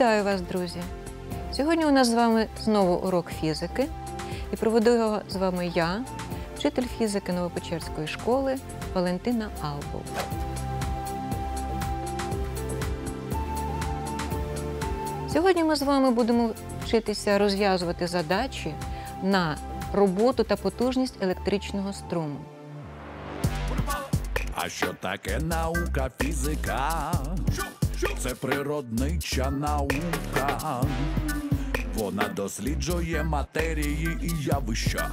Вітаю вас, друзі! Сьогодні у нас з вами знову урок фізики, і проведу його з вами я, вчитель фізики Новопочерської школи Валентина Албов. Сьогодні ми з вами будемо вчитися розв'язувати задачі на роботу та потужність електричного струму. А що таке наука фізика? Це природнича наука. Вона досліджує матерії і явища.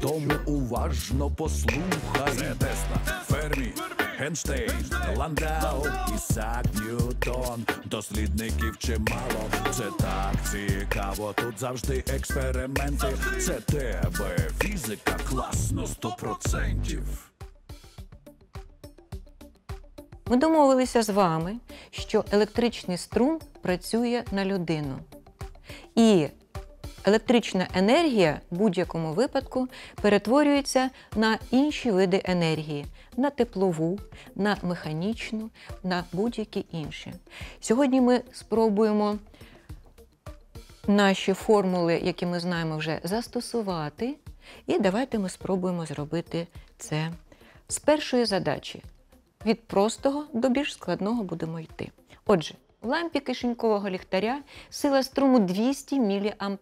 Тому уважно послухай. Це Тесла, Фермі, Генштейн, Ландау, Ісак Ньютон. Дослідників чимало. Це так цікаво. Тут завжди експерименти. Це тебе фізика класно сто процентів. Ми домовилися з вами, що електричний струм працює на людину. І електрична енергія в будь-якому випадку перетворюється на інші види енергії, на теплову, на механічну, на будь-які інші. Сьогодні ми спробуємо наші формули, які ми знаємо вже, застосувати. І давайте ми спробуємо зробити це з першої задачі. Від простого до більш складного будемо йти. Отже, в лампі кишенькового ліхтаря сила струму 200 мА,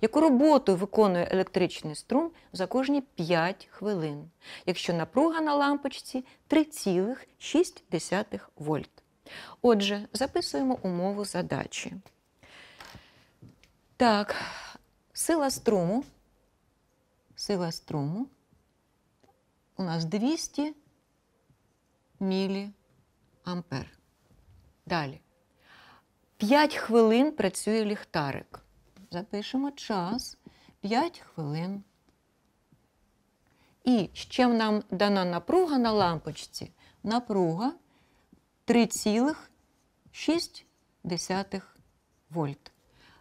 яку роботу виконує електричний струм за кожні 5 хвилин, якщо напруга на лампочці 3,6 вольт. Отже, записуємо умову задачі. Так, сила струму. Сила струму у нас 200 Міліампер. Далі. 5 хвилин працює ліхтарик. Запишемо час. 5 хвилин. І ще нам дана напруга на лампочці? Напруга 3,6 вольт.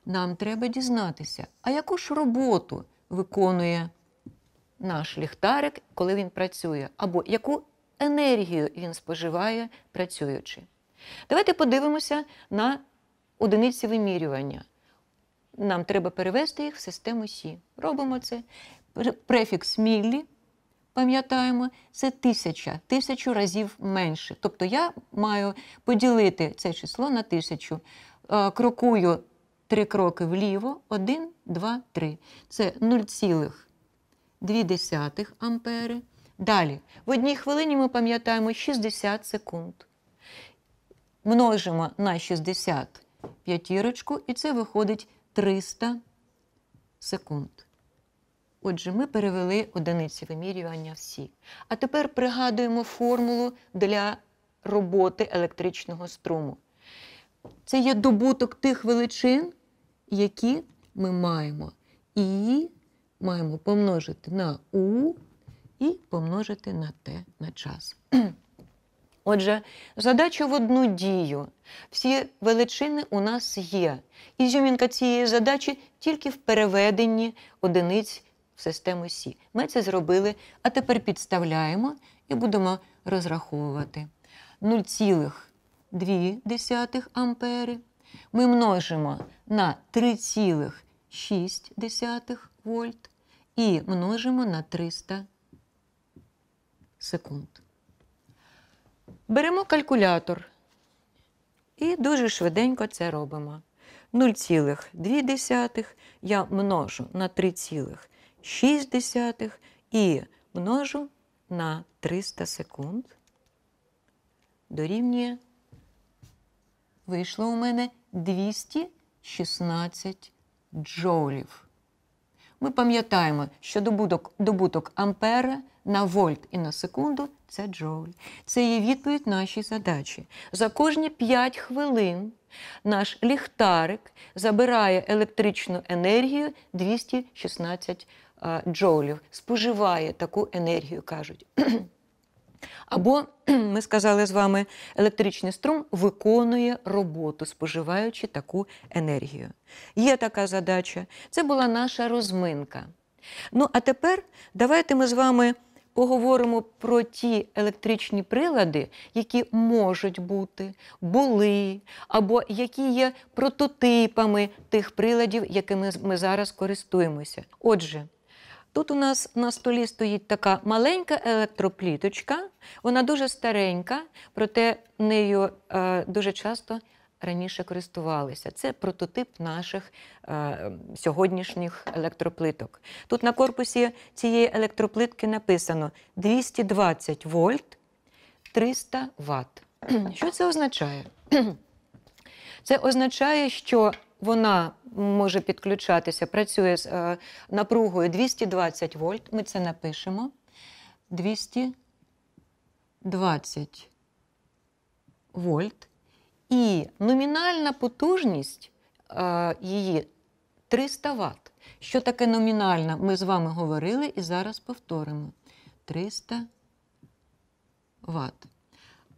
Нам треба дізнатися, а яку ж роботу виконує наш ліхтарик, коли він працює, або яку енергію він споживає працюючи. Давайте подивимося на одиниці вимірювання. Нам треба перевести їх в систему Сі. Робимо це. Префікс міллі, пам'ятаємо, це тисяча, тисячу разів менше. Тобто я маю поділити це число на тисячу. Е, крокую три кроки вліво, 1, 2, 3. Це 0,2 ампери. Далі, в одній хвилині ми пам'ятаємо 60 секунд. Множимо на 60 п'ятірочку, і це виходить 300 секунд. Отже, ми перевели одиниці вимірювання всі. А тепер пригадуємо формулу для роботи електричного струму. Це є добуток тих величин, які ми маємо. І маємо помножити на У і помножити на те на час. Отже, задача в одну дію. Всі величини у нас є. Ізюмінка цієї задачі тільки в переведенні одиниць в систему Сі. Ми це зробили, а тепер підставляємо і будемо розраховувати 0,2 ампери ми множимо на 3,6 вольт і множимо на 300 секунд. Беремо калькулятор і дуже швиденько це робимо. 0,2 я множу на 3,6 і множу на 300 секунд. Дорівнює. Вийшло у мене 216 джоулів. Ми пам'ятаємо, що добуток, добуток ампера на вольт і на секунду це джоуль. Це є відповідь нашій задачі. За кожні 5 хвилин наш ліхтарик забирає електричну енергію 216 е, джоулів, споживає таку енергію, кажуть. Або ми сказали з вами, електричний струм виконує роботу, споживаючи таку енергію. Є така задача, це була наша розминка. Ну, а тепер давайте ми з вами поговоримо про ті електричні прилади, які можуть бути, були, або які є прототипами тих приладів, якими ми зараз користуємося. Отже, тут у нас на столі стоїть така маленька електропліточка, вона дуже старенька, проте нею е, дуже часто раніше користувалися. Це прототип наших е, сьогоднішніх електроплиток. Тут на корпусі цієї електроплитки написано 220 вольт 300 Вт. Що це означає? Це означає, що вона може підключатися, працює з е, напругою 220 вольт. Ми це напишемо. 220 вольт і номінальна потужність е, її 300 Вт. Що таке номінальна? Ми з вами говорили і зараз повторимо. 300 Вт.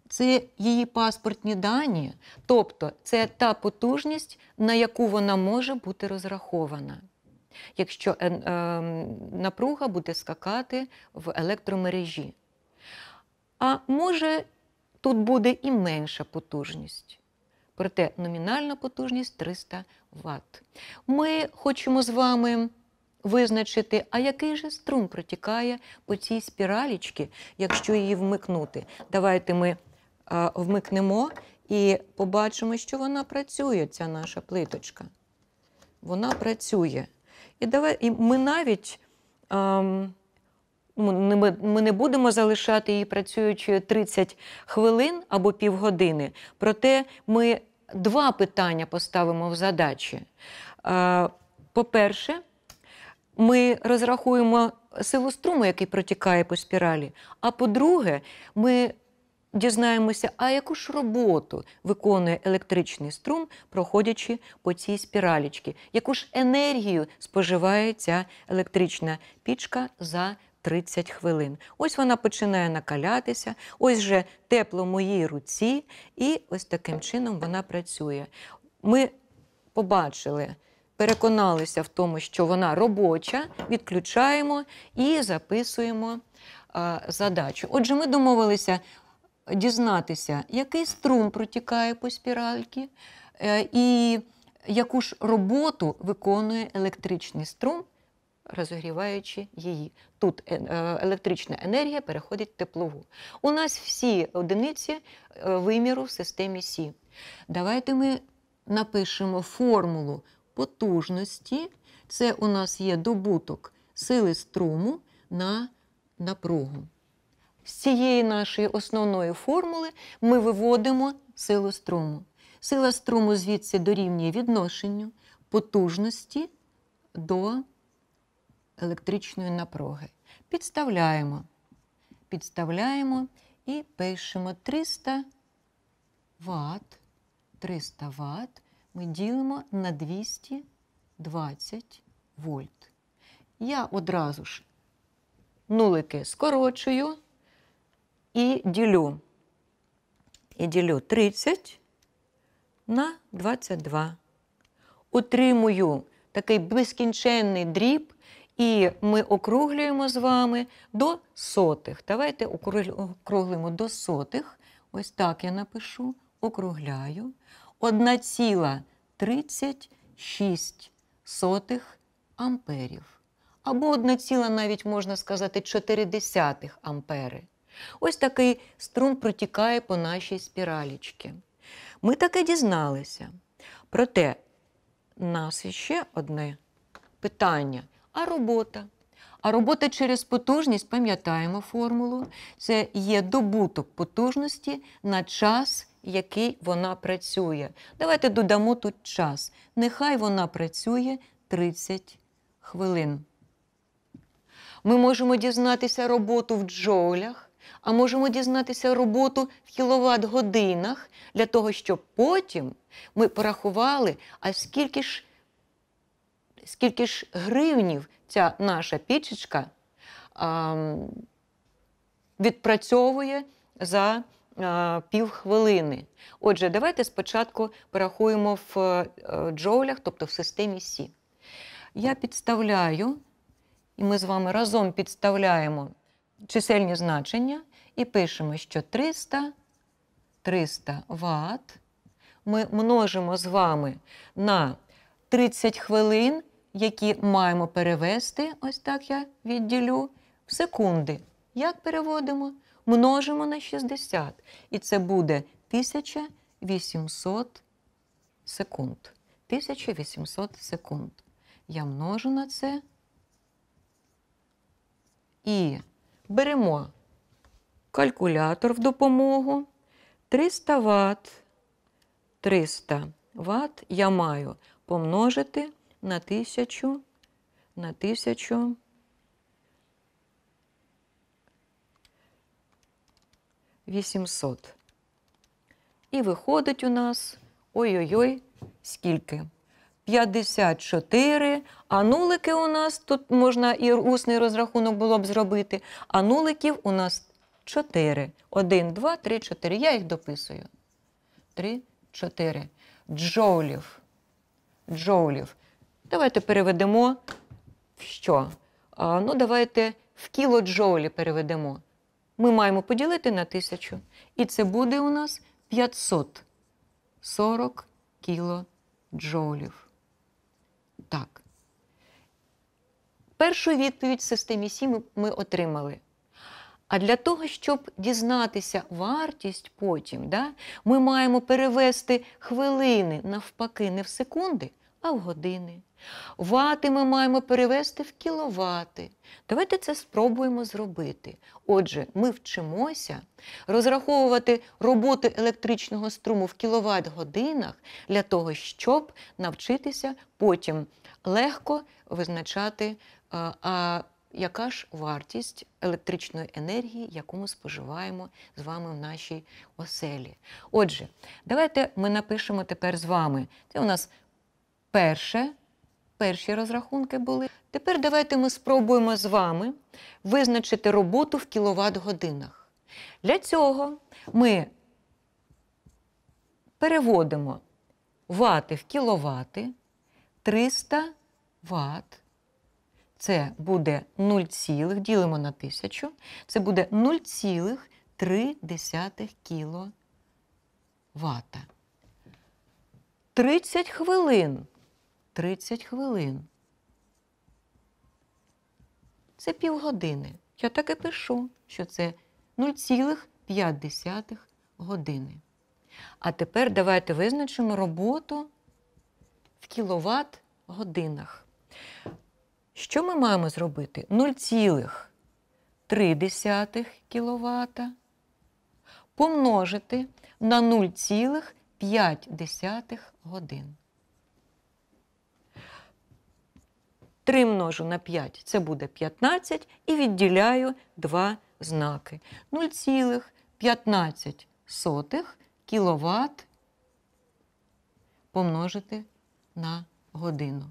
Це її паспортні дані, тобто це та потужність, на яку вона може бути розрахована, якщо е, ем, напруга буде скакати в електромережі. А може, тут буде і менша потужність проте номінальна потужність 300 Вт. Ми хочемо з вами визначити, а який же струм протікає по цій спіралічці, якщо її вмикнути. Давайте ми а, вмикнемо і побачимо, що вона працює, ця наша плиточка. Вона працює. І, давай, і ми навіть. А, ми не будемо залишати її працюючою 30 хвилин або півгодини. Проте ми два питання поставимо в задачі. Е, по-перше, ми розрахуємо силу струму, який протікає по спіралі. А по-друге, ми дізнаємося, а яку ж роботу виконує електричний струм, проходячи по цій спіралічці, яку ж енергію споживає ця електрична пічка за 30 хвилин. Ось вона починає накалятися, ось вже тепло в моїй руці, і ось таким чином вона працює. Ми побачили. Переконалися в тому, що вона робоча, відключаємо і записуємо а, задачу. Отже, ми домовилися дізнатися, який струм протікає по спіральці, е, і яку ж роботу виконує електричний струм розогріваючи її. Тут е, е, електрична енергія переходить в теплову. У нас всі одиниці е, виміру в системі Сі. Давайте ми напишемо формулу потужності. Це у нас є добуток сили струму на напругу. З цієї нашої основної формули ми виводимо силу струму. Сила струму звідси дорівнює відношенню потужності до електричної напруги. Підставляємо. Підставляємо і пишемо 300 Вт. 300 Вт ми ділимо на 220 вольт. Я одразу ж нулики скорочую і ділю. І ділю 30 на 22. Отримую такий безкінченний дріб і ми округлюємо з вами до сотих. Давайте округлимо до сотих. Ось так я напишу, округляю. 1,36 амперів. Або 1, навіть можна сказати, 0,4 ампери. Ось такий струм протікає по нашій спіралічці. Ми таке дізналися. Проте, нас ще одне питання а робота. А робота через потужність, пам'ятаємо формулу, це є добуток потужності на час, який вона працює. Давайте додамо тут час. Нехай вона працює 30 хвилин. Ми можемо дізнатися роботу в джоулях, а можемо дізнатися роботу в кіловат-годинах для того, щоб потім ми порахували, а скільки ж скільки ж гривнів ця наша пічечка а, відпрацьовує за а, півхвилини. Отже, давайте спочатку порахуємо в е, джоулях, тобто в системі Сі. Я підставляю, і ми з вами разом підставляємо чисельні значення і пишемо, що 300 300 Вт. Ми множимо з вами на 30 хвилин які маємо перевести, ось так я відділю, в секунди. Як переводимо? Множимо на 60. І це буде 1800 секунд. 1800 секунд. Я множу на це. І беремо калькулятор в допомогу. 300 Вт. 300 Вт я маю помножити на тисячу, на тисячу. Вісімсот. І виходить у нас ой-ой-ой, скільки? 54. А нулики у нас тут можна і усний розрахунок було б зробити. А нуликів у нас 4. 1, 2, 3, 4. Я їх дописую. 3, 4. Джоулів. Джоулів. Давайте переведемо в що? А, ну, давайте в кілоджоулі переведемо. Ми маємо поділити на тисячу. І це буде у нас 540 кілоджоулів. Так. Першу відповідь в системі 7 ми отримали. А для того, щоб дізнатися вартість потім, да, ми маємо перевести хвилини навпаки, не в секунди а в години. Вати ми маємо перевести в кіловати. Давайте це спробуємо зробити. Отже, ми вчимося розраховувати роботу електричного струму в кіловат годинах для того, щоб навчитися потім легко визначати, а, яка ж вартість електричної енергії, яку ми споживаємо з вами в нашій оселі. Отже, давайте ми напишемо тепер з вами. Це у нас Перше, перші розрахунки були. Тепер давайте ми спробуємо з вами визначити роботу в кіловат-годинах. Для цього ми переводимо вати в кіловати 300 ватт. Це буде 0, цілих, ділимо на тисячу, це буде 0,3 кіловата. 30 хвилин 30 хвилин. Це півгодини. Я так і пишу, що це 0,5 години. А тепер давайте визначимо роботу в кіловат годинах. Що ми маємо зробити? 0,3 кВт помножити на 0,5 годин. 3 множу на 5 це буде 15, і відділяю два знаки. 0,15 кВт помножити на годину.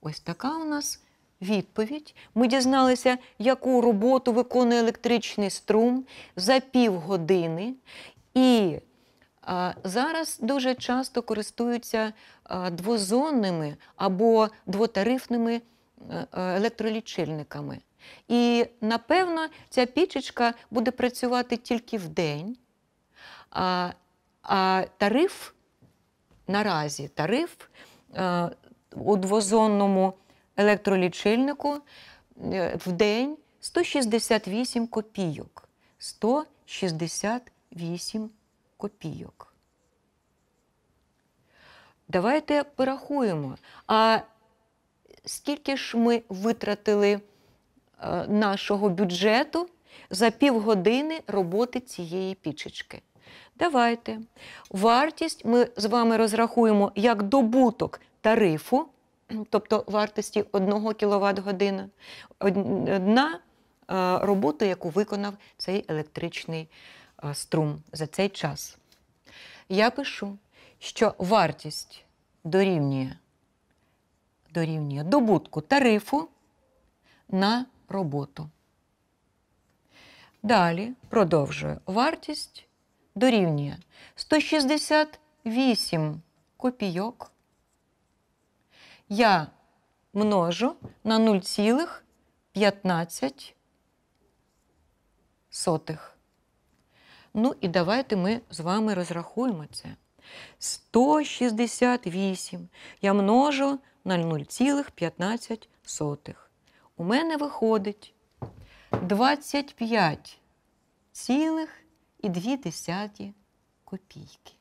Ось така у нас відповідь. Ми дізналися, яку роботу виконує електричний струм за півгодини. І а, зараз дуже часто користуються а, двозонними або двотарифними. Е, е, електролічильниками. І, напевно, ця пічечка буде працювати тільки в день, а а тариф наразі тариф а, е, у двозонному електролічильнику в день 168 копійок. 168 копійок. Давайте порахуємо. А скільки ж ми витратили е, нашого бюджету за півгодини роботи цієї пічечки. Давайте. Вартість ми з вами розрахуємо як добуток тарифу, тобто вартості 1 кВт година, одна е, робота, яку виконав цей електричний е, струм за цей час. Я пишу, що вартість дорівнює дорівнює добутку тарифу на роботу. Далі продовжую. Вартість дорівнює 168 копійок. Я множу на 0,15. Ну і давайте ми з вами розрахуємо це. 168 я множу на 0,15. У мене виходить 25,2 копійки.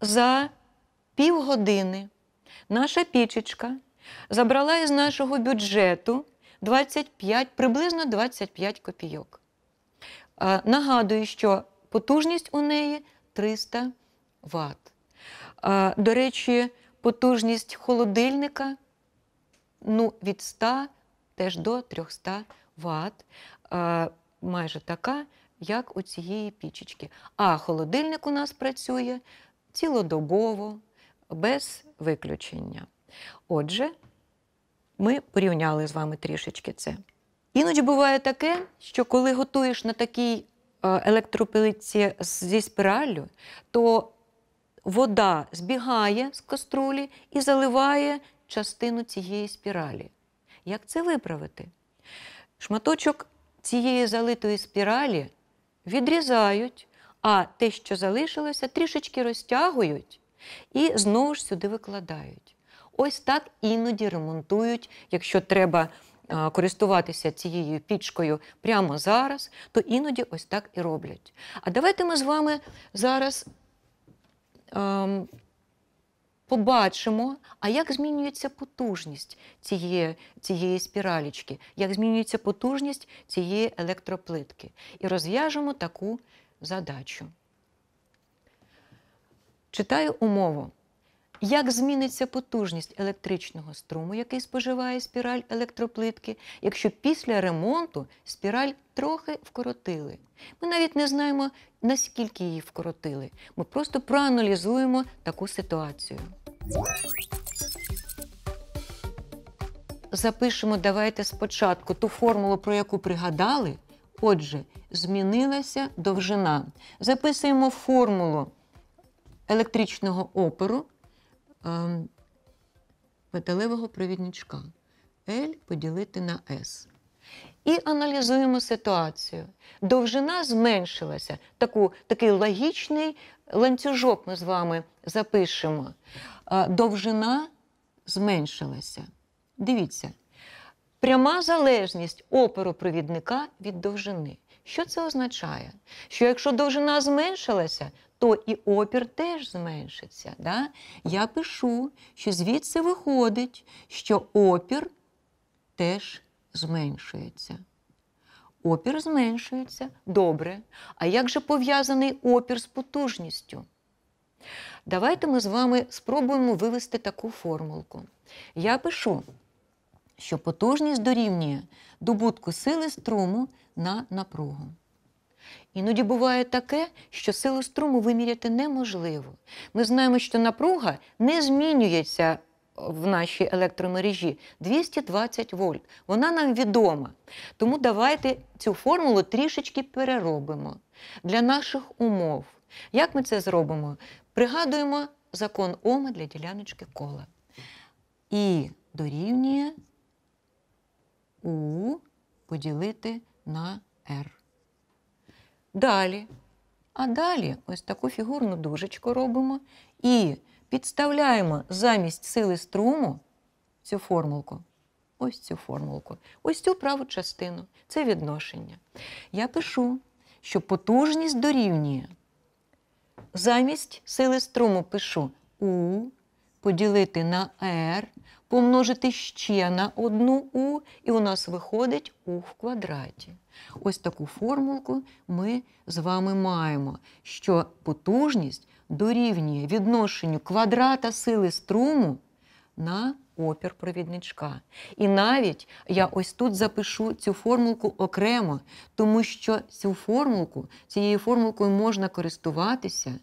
За півгодини наша пічечка забрала із нашого бюджету 25, приблизно 25 копійок. Нагадую, що потужність у неї 300 Вт. До речі, потужність холодильника ну, від 100 теж до 300 Вт, майже така, як у цієї пічечки. А холодильник у нас працює цілодобово, без виключення. Отже, ми порівняли з вами трішечки це. Іноді буває таке, що коли готуєш на такій Е, електропилиці зі спіраллю, то вода збігає з каструлі і заливає частину цієї спіралі. Як це виправити? Шматочок цієї залитої спіралі відрізають, а те, що залишилося, трішечки розтягують і знову ж сюди викладають. Ось так іноді ремонтують, якщо треба Е, користуватися цією пічкою прямо зараз, то іноді ось так і роблять. А давайте ми з вами зараз ем, побачимо, а як змінюється потужність цієї цієї спіралічки, як змінюється потужність цієї електроплитки. І розв'яжемо таку задачу. Читаю умову як зміниться потужність електричного струму, який споживає спіраль електроплитки, якщо після ремонту спіраль трохи вкоротили. Ми навіть не знаємо, наскільки її вкоротили. Ми просто проаналізуємо таку ситуацію. Запишемо давайте спочатку ту формулу, про яку пригадали. Отже, змінилася довжина. Записуємо формулу електричного опору Ем, металевого провідничка L поділити на S. І аналізуємо ситуацію. Довжина зменшилася. Таку, Такий логічний ланцюжок ми з вами запишемо. Е, довжина зменшилася. Дивіться. Пряма залежність опору провідника від довжини. Що це означає? Що якщо довжина зменшилася, то і опір теж зменшиться. Да? Я пишу, що звідси виходить, що опір теж зменшується. Опір зменшується, добре. А як же пов'язаний опір з потужністю? Давайте ми з вами спробуємо вивести таку формулку. Я пишу, що потужність дорівнює добутку сили струму на напругу. Іноді буває таке, що силу струму виміряти неможливо. Ми знаємо, що напруга не змінюється в нашій електромережі 220 вольт. Вона нам відома. Тому давайте цю формулу трішечки переробимо для наших умов. Як ми це зробимо? Пригадуємо закон Ома для діляночки кола. І дорівнює У поділити на R. Далі. А далі ось таку фігурну дужечку робимо і підставляємо замість сили струму цю формулку. Ось цю формулку, ось цю праву частину це відношення. Я пишу, що потужність дорівнює. Замість сили струму пишу У поділити на R, помножити ще на одну У, і у нас виходить У в квадраті. Ось таку формулку ми з вами маємо, що потужність дорівнює відношенню квадрата сили струму на опір провідничка. І навіть я ось тут запишу цю формулку окремо, тому що цю формулку, цією формулкою можна користуватися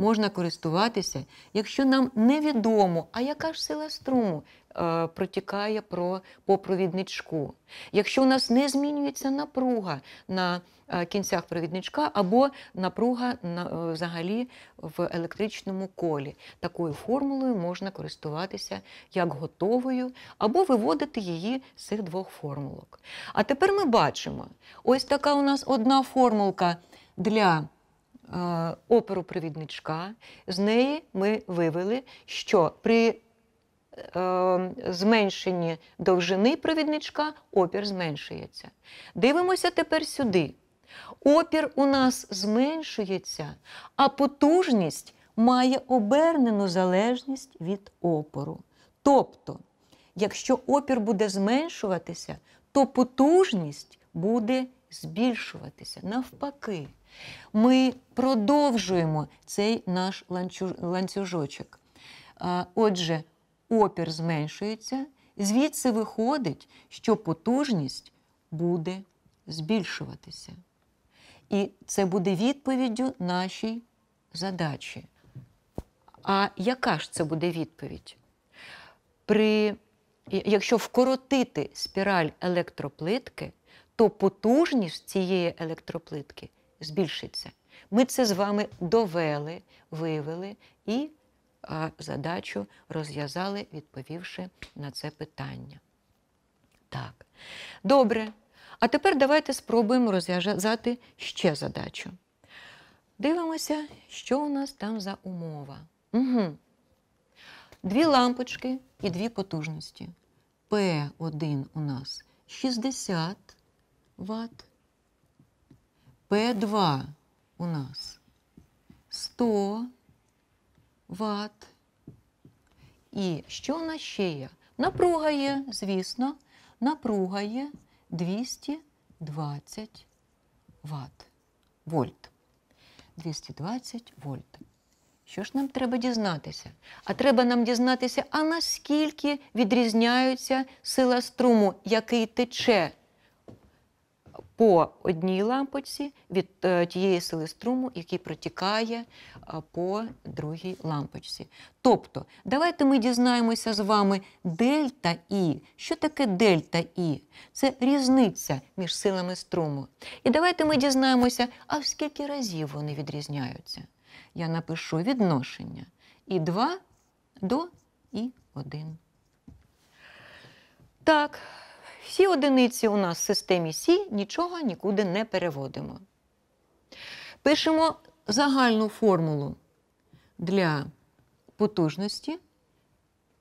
можна користуватися, якщо нам невідомо, а яка ж сила струму е, протікає по провідничку. Якщо у нас не змінюється напруга на е, кінцях провідничка або напруга е, взагалі в електричному колі, такою формулою можна користуватися як готовою, або виводити її з цих двох формулок. А тепер ми бачимо: ось така у нас одна формулка для. Е, оперу провідничка. З неї ми вивели, що при е, зменшенні довжини провідничка опір зменшується. Дивимося тепер сюди. Опір у нас зменшується, а потужність має обернену залежність від опору. Тобто, якщо опір буде зменшуватися, то потужність буде збільшуватися. Навпаки, ми продовжуємо цей наш ланцюжочок. Отже, опір зменшується, звідси виходить, що потужність буде збільшуватися. І це буде відповіддю нашій задачі. А яка ж це буде відповідь? При, Якщо вкоротити спіраль електроплитки, то потужність цієї електроплитки збільшиться. Ми це з вами довели, вивели і задачу розв'язали, відповівши на це питання. Так, добре. А тепер давайте спробуємо розв'язати ще задачу. Дивимося, що у нас там за умова. Угу. Дві лампочки і дві потужності. п 1 у нас 60 Вт. П2 у нас 100 Вт. І що у нас ще є? Напруга є, звісно, напруга є 220 Вт. Вольт. 220 вольт. Що ж нам треба дізнатися? А треба нам дізнатися, а наскільки відрізняються сила струму, який тече по одній лампочці від е, тієї сили струму, який протікає е, по другій лампочці. Тобто, давайте ми дізнаємося з вами дельта І. Що таке дельта І? Це різниця між силами струму. І давайте ми дізнаємося, а в скільки разів вони відрізняються. Я напишу відношення і 2 до І1. Так. Всі одиниці у нас в системі Сі нічого нікуди не переводимо. Пишемо загальну формулу для потужності.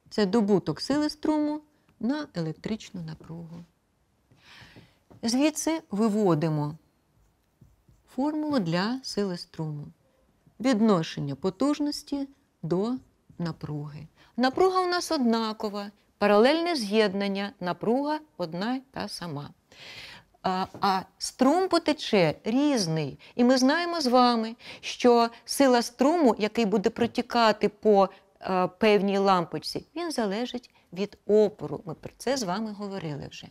Це добуток сили струму на електричну напругу. Звідси виводимо формулу для сили струму. Відношення потужності до напруги. Напруга у нас однакова паралельне з'єднання, напруга одна й та сама. А, а струм потече різний. І ми знаємо з вами, що сила струму, який буде протікати по а, е, певній лампочці, він залежить від опору. Ми про це з вами говорили вже.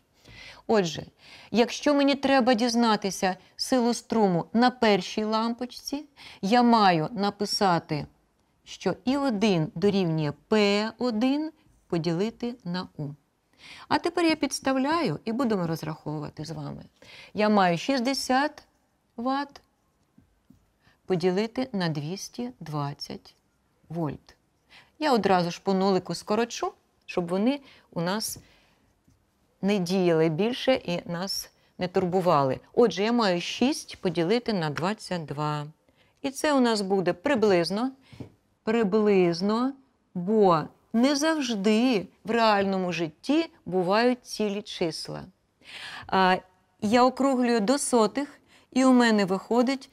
Отже, якщо мені треба дізнатися силу струму на першій лампочці, я маю написати, що І1 дорівнює P1 поділити на У. А тепер я підставляю і будемо розраховувати з вами. Я маю 60 Вт поділити на 220 вольт. Я одразу ж по нулику скорочу, щоб вони у нас не діяли більше і нас не турбували. Отже, я маю 6 поділити на 22. І це у нас буде приблизно, приблизно, бо не завжди в реальному житті бувають цілі числа. Я округлюю до сотих, і у мене виходить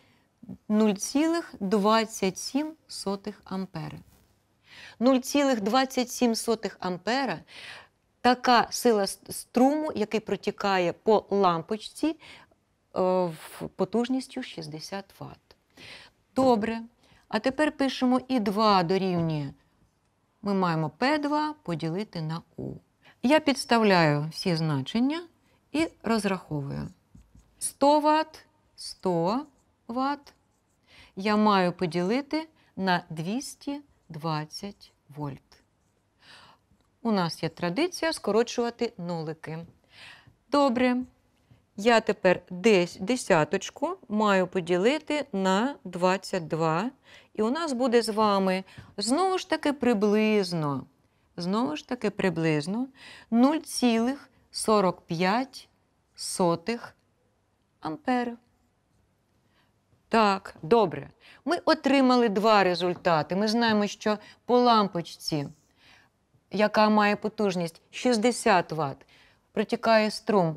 0,27 ампера. 0,27 ампера така сила струму, який протікає по лампочці е, потужністю 60 Вт. Добре. А тепер пишемо і 2 дорівнює ми маємо P2 поділити на U. Я підставляю всі значення і розраховую. 100 Вт, 100 Вт я маю поділити на 220 вольт. У нас є традиція скорочувати нолики. Добре. Я тепер десь десяточку маю поділити на 22. І у нас буде з вами знову ж таки приблизно. Знову ж таки, приблизно 0,45 ампер. Так, добре. Ми отримали два результати. Ми знаємо, що по лампочці, яка має потужність 60 Вт, протікає струм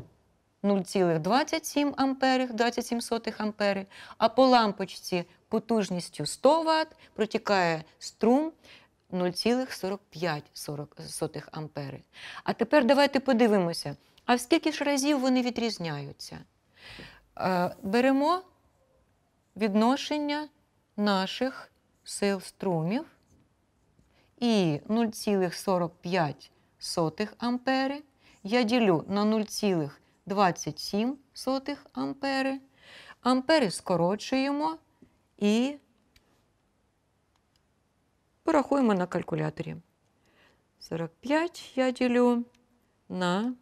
0,27 амперів, 27 ампери, а по лампочці потужністю 100 Вт протікає струм 0,45 ампери. А тепер давайте подивимося, а в скільки ж разів вони відрізняються. Е, беремо відношення наших сил струмів і 0,45 ампери я ділю на 0,45. 27 сотих ампери. Ампери скорочуємо і порахуємо на калькуляторі. 45 я ділю на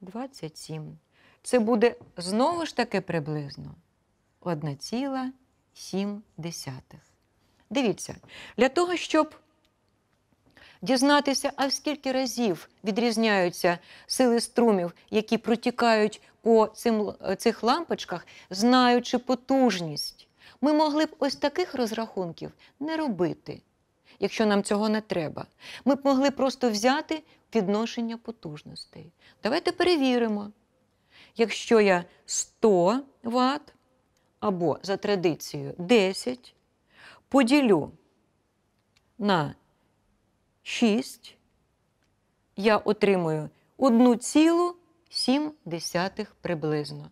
27. Це буде знову ж таки приблизно 1,7. Дивіться, для того, щоб дізнатися, а в скільки разів відрізняються сили струмів, які протікають по цим, е, цих лампочках, знаючи потужність. Ми могли б ось таких розрахунків не робити, якщо нам цього не треба. Ми б могли просто взяти відношення потужностей. Давайте перевіримо. Якщо я 100 Вт або за традицією 10 поділю на 6 я отримую 1,7 приблизно.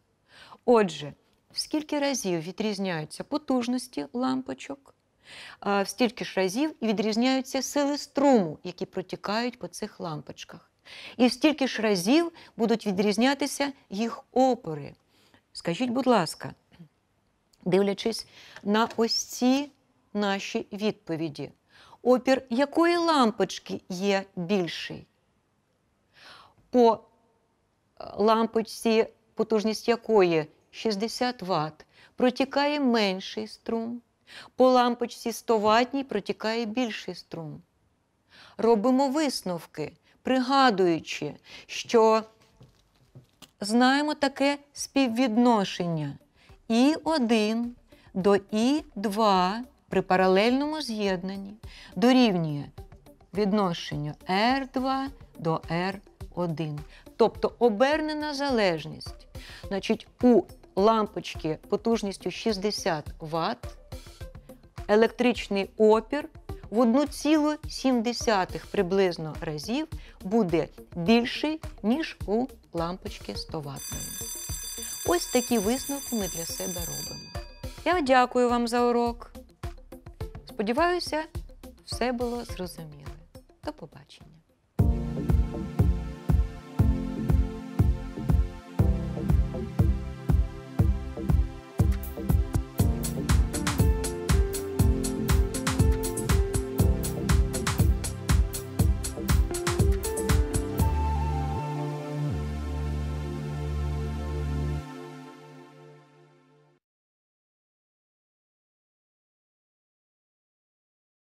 Отже, в скільки разів відрізняються потужності лампочок, в стільки ж разів відрізняються сили струму, які протікають по цих лампочках. І в стільки ж разів будуть відрізнятися їх опори. Скажіть, будь ласка, дивлячись на ось ці наші відповіді опір якої лампочки є більший. По е, лампочці, потужність якої 60 Вт, протікає менший струм. По лампочці 100 ватній протікає більший струм. Робимо висновки, пригадуючи, що знаємо таке співвідношення І1 до І2 при паралельному з'єднанні дорівнює відношенню R2 до R1. Тобто обернена залежність. Значить, у лампочки потужністю 60 Вт електричний опір в 1,7 приблизно разів буде більший, ніж у лампочки 100 вт Ось такі висновки ми для себе робимо. Я дякую вам за урок. Сподіваюся, все було зрозуміло. До побачення.